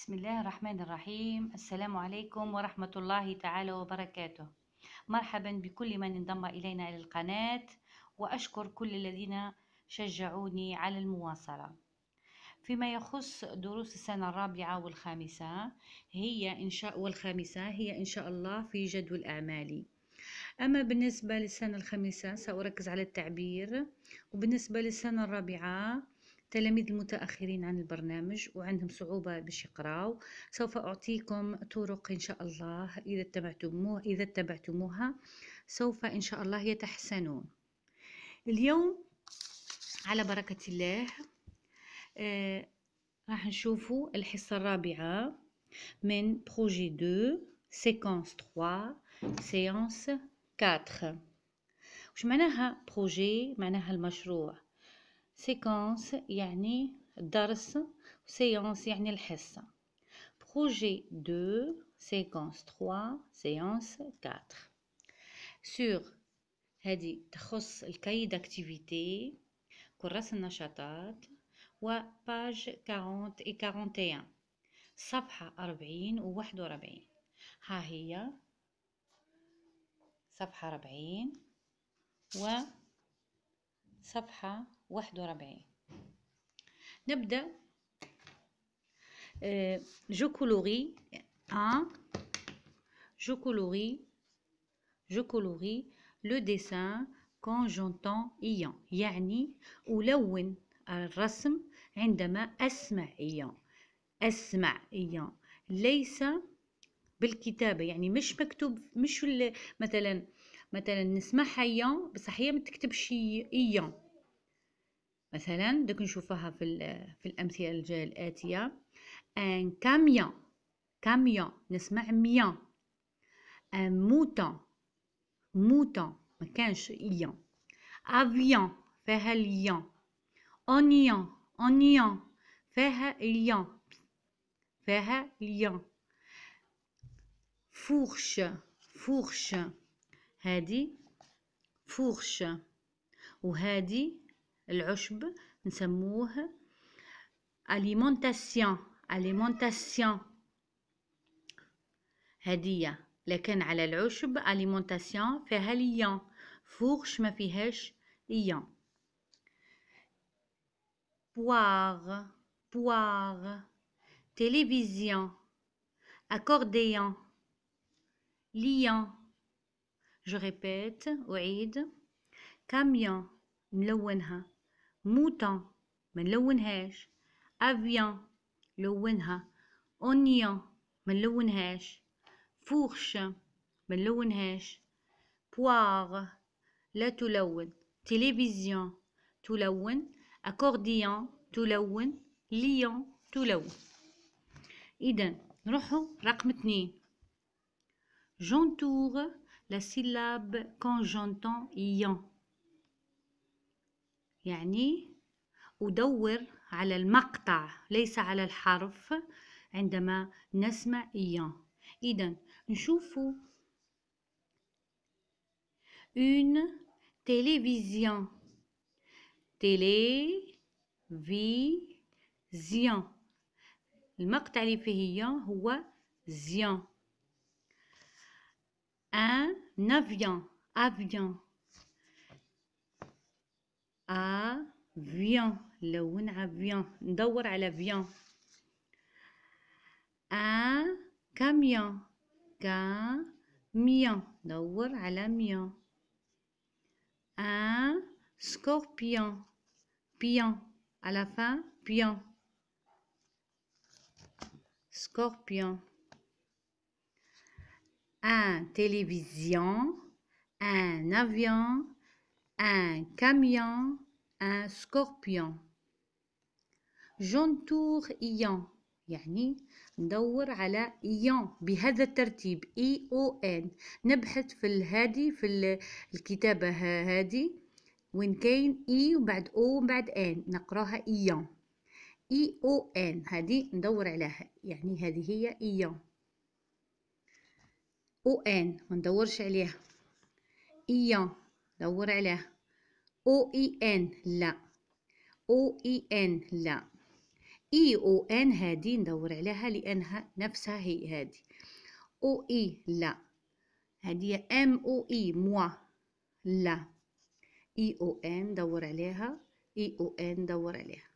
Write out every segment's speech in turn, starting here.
بسم الله الرحمن الرحيم السلام عليكم ورحمة الله تعالى وبركاته مرحبا بكل من انضم إلينا إلى القناة وأشكر كل الذين شجعوني على المواصلة فيما يخص دروس السنة الرابعة والخامسة هي إن شاء والخامسة هي إن شاء الله في جدول أعمالي أما بالنسبة للسنة الخامسة سأركز على التعبير وبالنسبة للسنة الرابعة التلاميذ المتأخرين عن البرنامج وعندهم صعوبة باش يقراو سوف أعطيكم طرق إن شاء الله إذا اتبعتموها إذا اتبعتموها سوف إن شاء الله يتحسنون اليوم على بركة الله آه راح نشوفوا الحصة الرابعة من بروجي دو سيكونس 3 سيونس 4 وش معناها بروجي معناها المشروع séquence yani dars séance yani l'hissa projet 2 séquence 3 séance 4 sur هذه تخص الكاي d'activité كراس النشاطات و page 40 et 41 Sapha 40 ou 41 ها هي صفحة 40 و صفحة 41 واحد وربعين نبدأ آه، جو كولوري ان جو كولوري جو كولوري لو ديسان كون جونتون إيان يعني ألون الرسم عندما أسمع إيان أسمع إيان ليس بالكتابة يعني مش مكتوب مش مثلا مثلا نسمعها إيان بصح هي ما تكتبش إيان مثلا دوك نشوفوها في في الامثله الجايه الاتيه ان كاميون كاميون نسمع ميان ان موتون موتون ما كانش ايون افيون فيها ليون اونيون اونيون فيها ليون فيها ليون فورش فورش هادي فورش وهادي sommes 'amour alimentation alimentation hadia dit le à alimentation fer un fourche ma filleèche lion poire poire télévision accordéon lion je répète we camion lewen موتان نلونهاش افيان لونها اونيون نلونهاش فورش نلونهاش بواغ لا تلون تلفزيون تلون اكورديون تلون ليون تلون اذا نروحو رقم اثنين جونتور لا سيلاب كونجونتون يون يعني أدور على المقطع ليس على الحرف عندما نسمع إيان إذا نشوف une télévision télévision المقطع اللي فيه هو زيان ان افيون افيون avion لون avion ندور على avion un camion camion ندور على camion, un scorpion pion à la fin pion scorpion un télévision un avion un camion, un scorpion. جنتور إيان يعني ندور على يان بهذا الترتيب إي أو إن نبحث في الهادي في الكتابة هادي وين كاين إي e وبعد أو وبعد إن نقراها يان إي أو إن هادي ندور عليها يعني هذه هي يان أو إن ما ندورش عليها يان دور عليه او اي ان لا او اي ان لا اي او ان هادي ندور عليها لانها نفسها هي هادي او اي لا هادي ام او اي موا لا اي او ان دور عليها اي او ان دور عليها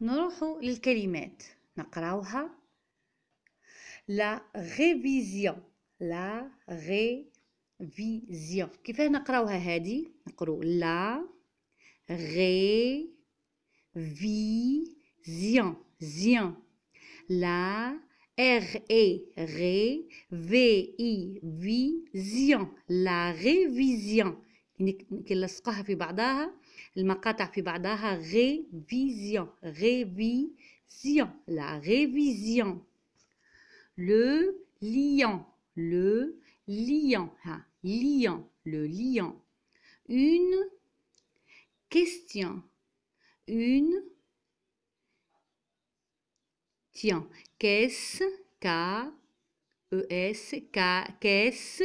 نروح للكلمات نقراوها لا ريفيزيون لا ريفيزيون كيفاه نقراوها هذه نقرو لا ري في زيان زيان لا R اي ré في I e. vision لا ريفيزيون كنلصقوها في بعضها المقاطع في بعضها ريفيزيون ريفيزيون لا ريفيزيون le liant, le liant, ah, liant, le liant. Une question, une tiens, qu'est-ce, K, E, S, K, qu'est-ce,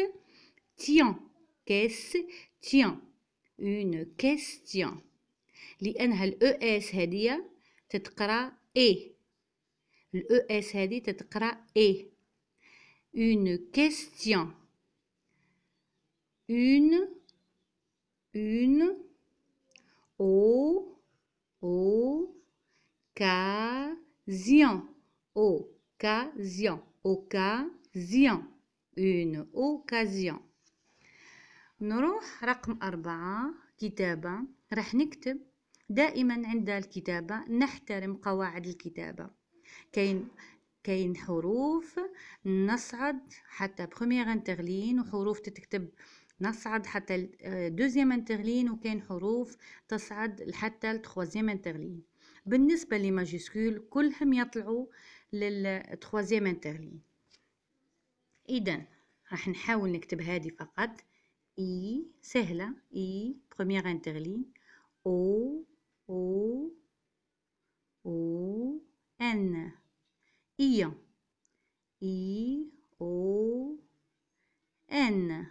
tiens, qu'est-ce, tiens, une question. لأنها e, s hadia تتقرأ إيه e. الاو اس هذه تتقرا اي او او كازيون او كازيون او كازيون occasion او كازيون نروح رقم أربعة كتابة راح نكتب دائما عند الكتابة نحترم قواعد الكتابة كاين كاين حروف نصعد حتى بروميير انترلين وحروف تتكتب نصعد حتى دوزيام انترلين وكاين حروف تصعد حتى لتخوازيام انترلين بالنسبة لماجيسكول كلهم يطلعوا للتخوازيام انترلين إذا راح نحاول نكتب هذه فقط إي سهلة إي بروميير انترلين أو أو أو N I I O N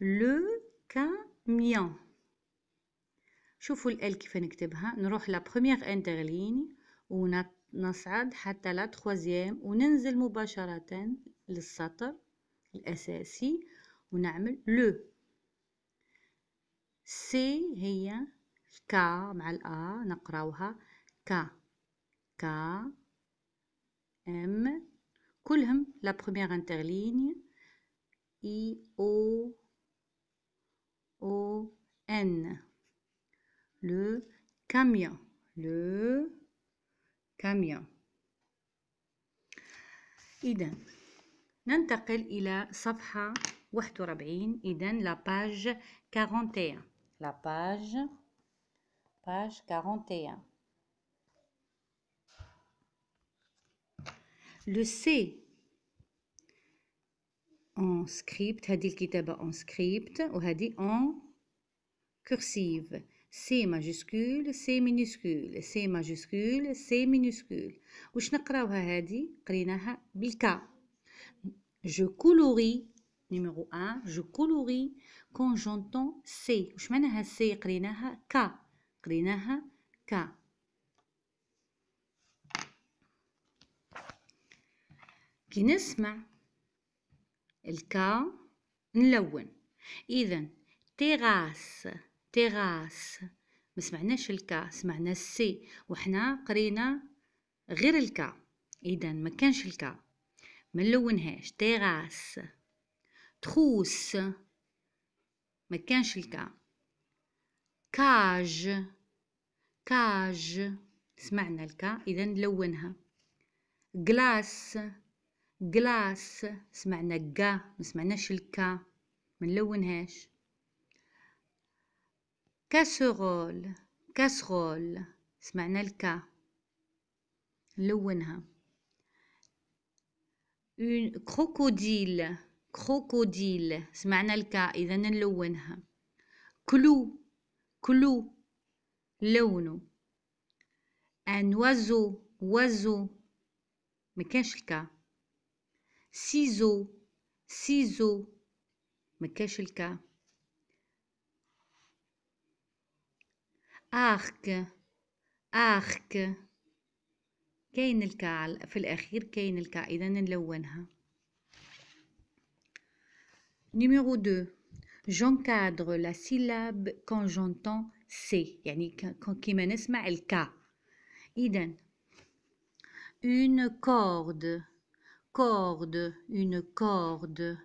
le camion شوفوا ال كيف نكتبها نروح لا بروميير انترليني ونصعد حتى لا تخوازيام وننزل مباشرة للسطر الأساسي ونعمل لو سي هي كا مع الأ نقراوها كا K, M كلهم la première interligne I, O, O, N le camion le camion إذا ننتقل إلى صفحة 41 إذا la page 41 la page page 41 le C en سكريبت هذه الكتابة en سكريبت وهذه en cursive سي ماجيسكول سي مينيسكول سي ماجيسكول سي مينيسكول واش نقراوها هذه قريناها بالكا جو كولوري numéro 1 je colorie quand j'entends C واش معناها C قريناها ك قريناها ك كي نسمع الكا نلون إذا تيغاس تيغاس ما سمعناش الكا سمعنا السي وحنا قرينا غير الكا إذا ما كانش الكا ما نلونهاش تيغاس تخوس ما كانش الكا كاج كاج سمعنا الكا إذا نلونها غلاس جلاس سمعنا كا ما سمعناش الكا ما نلونهاش كاسرول كاسرول سمعنا الكا نلونها كروكوديل كروكوديل سمعنا الكا اذا نلونها كلو كلو لونو ان وازو وازو ما كانش الكا Ciseaux. Ciseaux. mais qu'est-ce que c'est que Arc, arc, qu'est-ce que c'est que Il y a hier qu'est-ce que c'est Numéro 2. J'encadre la syllabe quand j'entends C. Yannick, quand qui m'en est-ce que c'est que ça Iden. Une corde corde, une corde,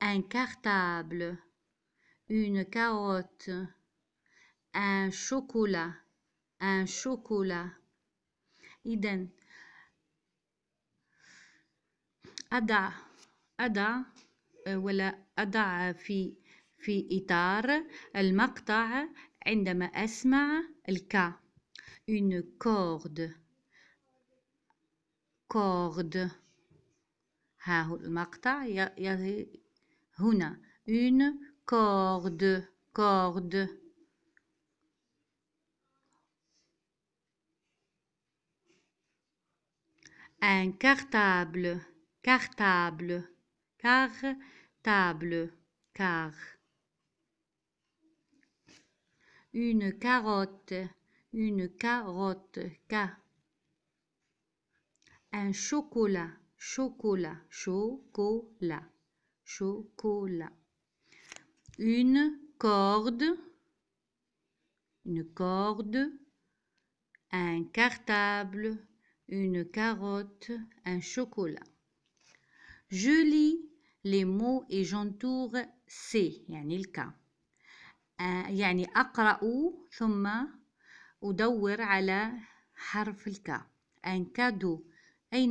un cartable, une carotte, un chocolat, un chocolat. Ada, Ada. Euh, Ada. Ada fi fi itar. El makta. indama esma. El ka. une corde corde une corde corde un cartable cartable cartable car une carotte une carotte ca un chocolat chocolat, chocolat, chocolat. Une corde, une corde, un cartable, une carotte, un chocolat. Je lis les mots et j'entoure C, يعني الكا. يعني أقرأ ثم أدور على حرف الكا. Un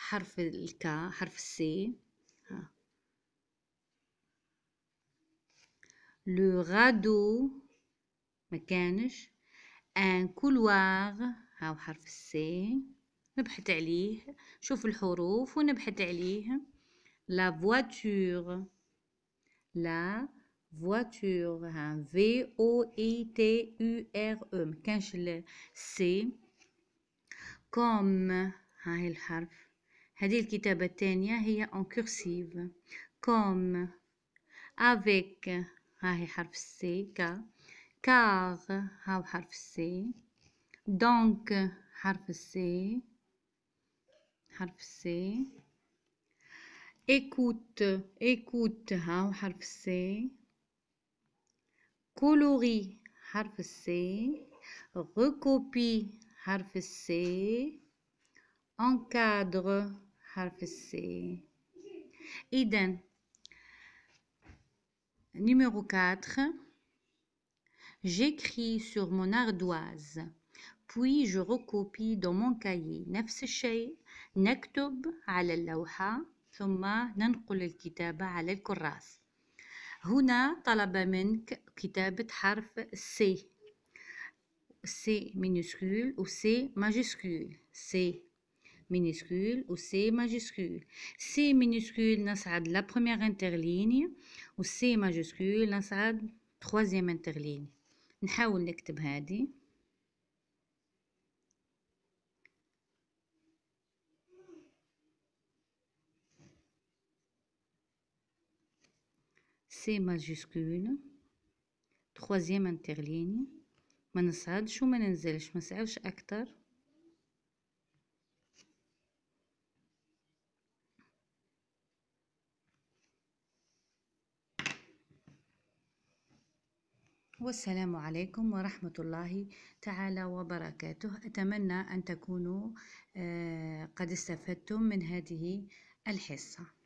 حرف الكا حرف السي ها لو غادو ما كانش ان كولوار هاو حرف السي نبحث عليه شوف الحروف ونبحث عليه لا فواتور لا فواتور ها في او اي تي u ار او e. ما كانش السي كوم هاي الحرف Héritables tenir en cursif comme avec harf C car harf C donc harf C harf C écoute écoute harf C colorie harf C recopie harf encadre حرف السي إذا numéro 4 J'écris sur mon ardoise puis je recopie dans mon cahier نفس الشيء نكتب على اللوحة ثم ننقل الكتابة على الكراس هنا طلب منك كتابة حرف سي سي minuscule و سي majuscule سي minuscule ou C majuscule. C minuscule نصعد la première interligne ou C majuscule la troisième interligne. نحاول نكتب هذه C majuscule troisième interligne ما نصعدش وما ننزلش ما نسعوش اكتر والسلام عليكم ورحمة الله تعالى وبركاته أتمنى أن تكونوا آه، قد استفدتم من هذه الحصة